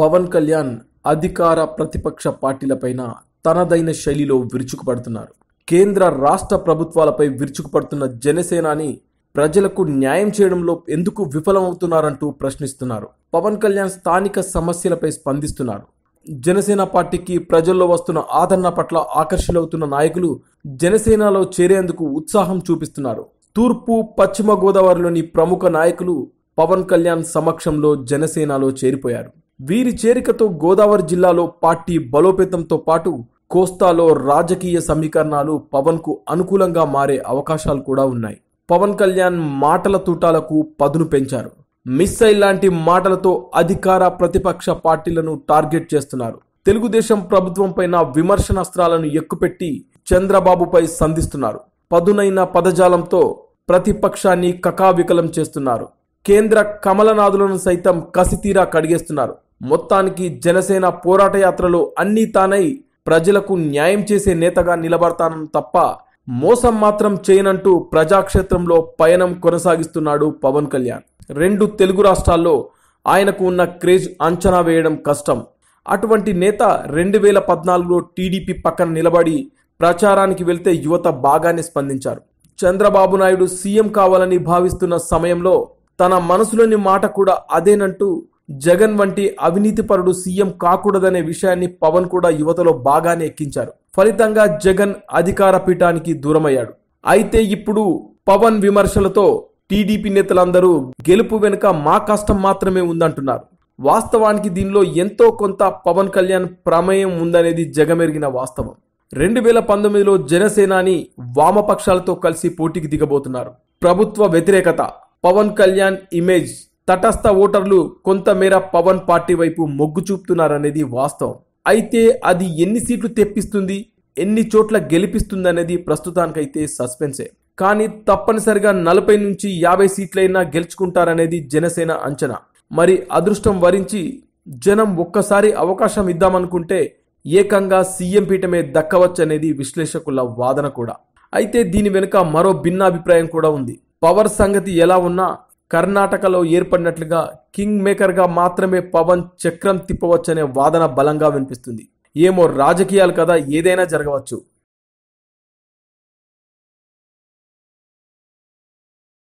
పవన్ కళ్యాణ్ అధికార ప్రతిపక్ష పార్టీలపైన తనదైన శైలిలో విరుచుకుపడుతున్నారు కేంద్ర రాష్ట్ర ప్రభుత్వాలపై విరుచుకుపడుతున్న జనసేనాని ప్రజలకు న్యాయం చేయడంలో ఎందుకు విఫలమవుతున్నారంటూ ప్రశ్నిస్తున్నారు పవన్ కళ్యాణ్ స్థానిక సమస్యలపై స్పందిస్తున్నారు జనసేన పార్టీకి ప్రజల్లో వస్తున్న ఆదరణ పట్ల ఆకర్షితులవుతున్న నాయకులు జనసేనలో చేరేందుకు ఉత్సాహం చూపిస్తున్నారు తూర్పు పశ్చిమ గోదావరిలోని ప్రముఖ నాయకులు పవన్ కళ్యాణ్ సమక్షంలో జనసేనలో చేరిపోయారు వీరి చేరికతో గోదావరి జిల్లాలో పార్టీ బలోపేతంతో పాటు కోస్తాలో రాజకీయ సమీకరణాలు పవన్కు అనుకూలంగా మారే అవకాశాలు కూడా ఉన్నాయి పవన్ కళ్యాణ్ మాటల తూటాలకు పదును పెంచారు మిస్సైల్ లాంటి మాటలతో అధికార ప్రతిపక్ష పార్టీలను టార్గెట్ చేస్తున్నారు తెలుగుదేశం ప్రభుత్వం పైన విమర్శనాస్త్రాలను ఎక్కుపెట్టి చంద్రబాబుపై సంధిస్తున్నారు పదునైన పదజాలంతో ప్రతిపక్షాన్ని కకావికలం చేస్తున్నారు కేంద్ర కమలనాథులను సైతం కసితీరా కడిగేస్తున్నారు మొత్తానికి జనసేన పోరాట యాత్రలో అన్నీ తానై ప్రజలకు న్యాయం చేసే నేతగా నిలబడతానని తప్ప మోసం మాత్రం చేయనంటూ ప్రజాక్షేత్రంలో పయనం కొనసాగిస్తున్నాడు పవన్ కళ్యాణ్ రెండు తెలుగు రాష్ట్రాల్లో ఆయనకు ఉన్న క్రేజ్ అంచనా వేయడం కష్టం అటువంటి నేత రెండు వేల పద్నాలుగులో టీడీపీ పక్కన నిలబడి ప్రచారానికి వెళ్తే యువత బాగానే స్పందించారు చంద్రబాబు నాయుడు సీఎం కావాలని భావిస్తున్న సమయంలో తన మనసులోని మాట కూడా అదేనంటూ జగన్ వంటి అవినీతిపరుడు సీఎం కాకూడదనే విషయాన్ని పవన్ కూడా యువతలో బాగానే ఎక్కించారు ఫలితంగా జగన్ అధికార పీఠానికి దూరమయ్యాడు అయితే ఇప్పుడు పవన్ విమర్శలతో టీడీపీ నేతలందరూ గెలుపు వెనుక మా కష్టం మాత్రమే ఉందంటున్నారు వాస్తవానికి దీనిలో ఎంతో కొంత పవన్ కళ్యాణ్ ప్రమేయం ఉందనేది జగమెరిగిన వాస్తవం రెండు వేల పంతొమ్మిదిలో జనసేనాని వామపక్షాలతో కలిసి పోటీకి దిగబోతున్నారు ప్రభుత్వ వ్యతిరేకత పవన్ కళ్యాణ్ ఇమేజ్ తటస్థ ఓటర్లు కొంతమేర పవన్ పార్టీ వైపు మొగ్గు చూపుతున్నారనేది వాస్తవం అయితే అది ఎన్ని సీట్లు తెప్పిస్తుంది ఎన్ని చోట్ల గెలిపిస్తుందనేది ప్రస్తుతానికైతే సస్పెన్సే కానీ తప్పనిసరిగా నలభై నుంచి యాభై సీట్లైనా గెలుచుకుంటారనేది జనసేన అంచనా మరి అదృష్టం వరించి జనం ఒక్కసారి అవకాశం ఇద్దామనుకుంటే ఏకంగా సీఎం పీఠమే దక్కవచ్చనేది విశ్లేషకుల వాదన కూడా అయితే దీని వెనుక మరో భిన్నాభిప్రాయం కూడా ఉంది పవర్ సంగతి ఎలా ఉన్నా కర్ణాటకలో ఏర్పడినట్లుగా కింగ్ మేకర్గా మాత్రమే పవన్ చక్రం తిప్పవచ్చనే వాదన బలంగా వినిపిస్తుంది ఏమో రాజకీయాలు కదా ఏదైనా జరగవచ్చు